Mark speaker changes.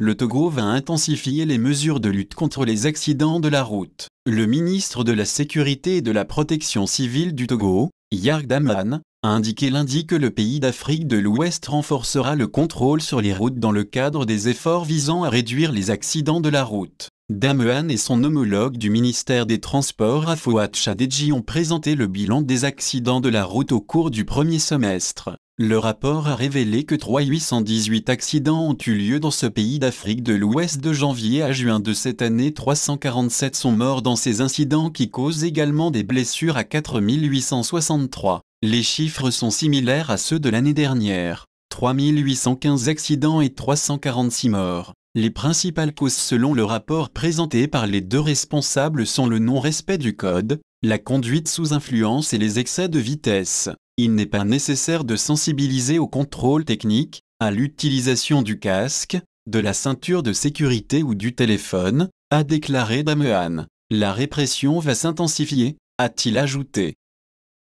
Speaker 1: le Togo va intensifier les mesures de lutte contre les accidents de la route. Le ministre de la Sécurité et de la Protection civile du Togo, Yark Daman, a indiqué lundi que le pays d'Afrique de l'Ouest renforcera le contrôle sur les routes dans le cadre des efforts visant à réduire les accidents de la route. Damehan et son homologue du ministère des Transports Afouat Chadeji ont présenté le bilan des accidents de la route au cours du premier semestre. Le rapport a révélé que 818 accidents ont eu lieu dans ce pays d'Afrique de l'Ouest de janvier à juin de cette année. 347 sont morts dans ces incidents qui causent également des blessures à 4863. Les chiffres sont similaires à ceux de l'année dernière. 3815 accidents et 346 morts. Les principales causes selon le rapport présenté par les deux responsables sont le non-respect du code, la conduite sous influence et les excès de vitesse il n'est pas nécessaire de sensibiliser au contrôle technique, à l'utilisation du casque, de la ceinture de sécurité ou du téléphone, a déclaré Damehan. La répression va s'intensifier, a-t-il ajouté.